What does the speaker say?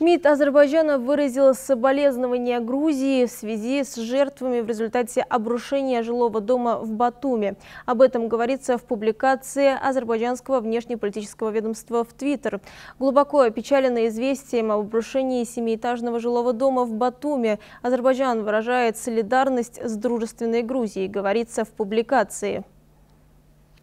МИД Азербайджана выразил соболезнования Грузии в связи с жертвами в результате обрушения жилого дома в Батуми. Об этом говорится в публикации азербайджанского внешнеполитического ведомства в Твиттер. Глубоко опечалено известием об обрушении семиэтажного жилого дома в Батуми. Азербайджан выражает солидарность с дружественной Грузией, говорится в публикации.